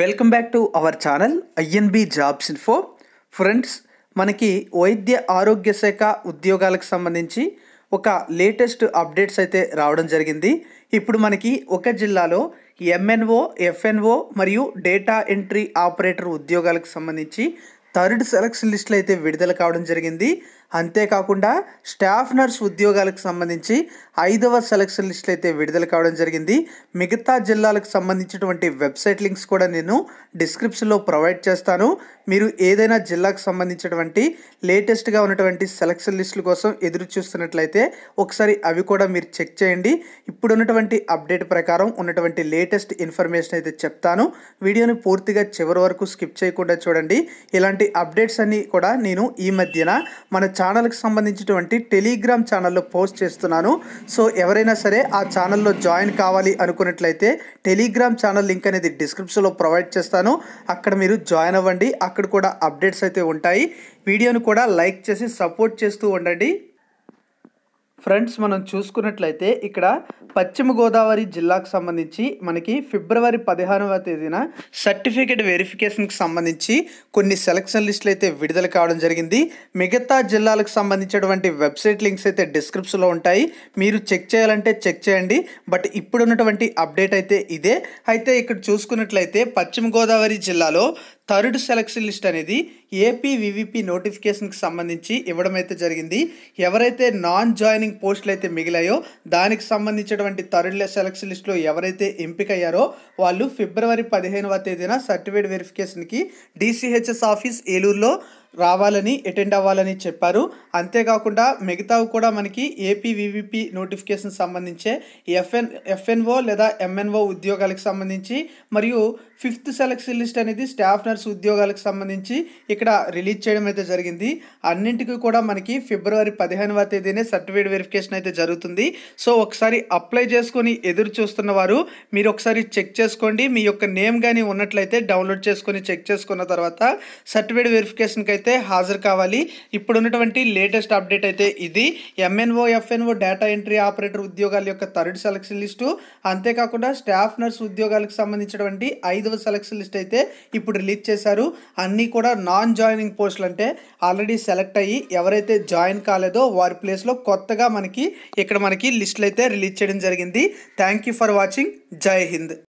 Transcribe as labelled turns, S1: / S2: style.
S1: welcome back to our channel INB jobs info friends మనకి వైద్య ఆరోగ్య శాఖ ఉద్యోగాలకు సంబంధించి ఒక లేటెస్ట్ అప్డేట్స్ అయితే రావడం జరిగింది ఇప్పుడు మనకి ఒక జిల్లాలో ఎంఎన్ఓ ఎఫ్ఎన్ఓ మరియు డేటా ఎంట్రీ ఆపరేటర్ ఉద్యోగాలకు సంబంధించి థర్డ్ సెలక్షన్ లిస్టులు అయితే విడుదల కావడం జరిగింది అంతేకాకుండా స్టాఫ్ నర్స్ ఉద్యోగాలకు సంబంధించి ఐదవ సెలక్షన్ లిస్టులు అయితే విడుదల కావడం జరిగింది మిగతా జిల్లాలకు సంబంధించినటువంటి వెబ్సైట్ లింక్స్ కూడా నేను డిస్క్రిప్షన్లో ప్రొవైడ్ చేస్తాను మీరు ఏదైనా జిల్లాకు సంబంధించినటువంటి లేటెస్ట్గా ఉన్నటువంటి సెలక్షన్ లిస్టుల కోసం ఎదురు చూస్తున్నట్లయితే ఒకసారి అవి కూడా మీరు చెక్ చేయండి ఇప్పుడు ఉన్నటువంటి అప్డేట్ ప్రకారం ఉన్నటువంటి లేటెస్ట్ ఇన్ఫర్మేషన్ అయితే చెప్తాను వీడియోని పూర్తిగా చివరి వరకు స్కిప్ చేయకుండా చూడండి ఇలాంటి అప్డేట్స్ అన్నీ కూడా నేను ఈ మధ్యన మన ఛానల్కి సంబంధించినటువంటి టెలిగ్రామ్ ఛానల్లో పోస్ట్ చేస్తున్నాను సో ఎవరైనా సరే ఆ ఛానల్లో జాయిన్ కావాలి అనుకున్నట్లయితే టెలిగ్రామ్ ఛానల్ లింక్ అనేది డిస్క్రిప్షన్లో ప్రొవైడ్ చేస్తాను అక్కడ మీరు జాయిన్ అవ్వండి అక్కడ కూడా అప్డేట్స్ అయితే ఉంటాయి వీడియోను కూడా లైక్ చేసి సపోర్ట్ చేస్తూ ఉండండి ఫ్రెండ్స్ మనం చూసుకున్నట్లయితే ఇక్కడ పశ్చిమ గోదావరి జిల్లాకు సంబంధించి మనకి ఫిబ్రవరి పదిహేనవ తేదీన సర్టిఫికేట్ వెరిఫికేషన్కి సంబంధించి కొన్ని సెలక్షన్ లిస్టులు అయితే విడుదల కావడం జరిగింది మిగతా జిల్లాలకు సంబంధించినటువంటి వెబ్సైట్ లింక్స్ అయితే డిస్క్రిప్షన్లో ఉంటాయి మీరు చెక్ చేయాలంటే చెక్ చేయండి బట్ ఇప్పుడున్నటువంటి అప్డేట్ అయితే ఇదే అయితే ఇక్కడ చూసుకున్నట్లయితే పశ్చిమ గోదావరి జిల్లాలో థర్డ్ సెలక్షన్ లిస్ట్ అనేది ఏపీ వివిపి నోటిఫికేషన్కి సంబంధించి ఇవ్వడం అయితే జరిగింది ఎవరైతే నాన్ జాయినింగ్ పోస్టులు అయితే మిగిలాయో దానికి సంబంధించినటువంటి తరుణ సెలక్షన్ లిస్టులో ఎవరైతే ఎంపిక అయ్యారో వాళ్ళు ఫిబ్రవరి పదిహేనవ తేదీన సర్టిఫికేట్ వెరిఫికేషన్కి డిసిహెచ్ఎస్ ఆఫీస్ ఏలూరులో రావాలని అటెండ్ అవ్వాలని చెప్పారు అంతేకాకుండా మిగతావి కూడా మనకి ఏపీ వివిపి నోటిఫికేషన్ సంబంధించే ఎఫ్ఎన్ ఎఫ్ఎన్ఓ లేదా ఎంఎన్ఓ ఉద్యోగాలకు సంబంధించి మరియు ఫిఫ్త్ సెలక్షన్ లిస్ట్ అనేది స్టాఫ్ నర్స్ ఉద్యోగాలకు సంబంధించి ఇక్కడ ఇక్కడ రిలీజ్ చేయడం అయితే జరిగింది అన్నింటికి కూడా మనకి ఫిబ్రవరి పదిహేనవ తేదీనే సర్టిఫికేట్ వెరిఫికేషన్ అయితే జరుగుతుంది సో ఒకసారి అప్లై చేసుకొని ఎదురు చూస్తున్న వారు మీరు ఒకసారి చెక్ చేసుకోండి మీ యొక్క నేమ్ కానీ ఉన్నట్లయితే డౌన్లోడ్ చేసుకొని చెక్ చేసుకున్న తర్వాత సర్టిఫికేట్ వెరిఫికేషన్కి అయితే హాజరు కావాలి ఇప్పుడు ఉన్నటువంటి లేటెస్ట్ అప్డేట్ అయితే ఇది MNO FNO data entry operator ఉద్యోగాల యొక్క థర్డ్ సెలక్షన్ లిస్టు అంతేకాకుండా స్టాఫ్ నర్స్ ఉద్యోగాలకు సంబంధించినటువంటి ఐదవ సెలక్షన్ లిస్ట్ అయితే ఇప్పుడు రిలీజ్ చేశారు అన్నీ కూడా నాన్ జాయినింగ్ పోస్టులు అంటే ఆల్రెడీ సెలెక్ట్ అయ్యి ఎవరైతే జాయిన్ కాలేదో వారి ప్లేస్లో కొత్తగా మనకి ఇక్కడ మనకి లిస్టులు అయితే రిలీజ్ చేయడం జరిగింది థ్యాంక్ యూ ఫర్ వాచింగ్ జై హింద్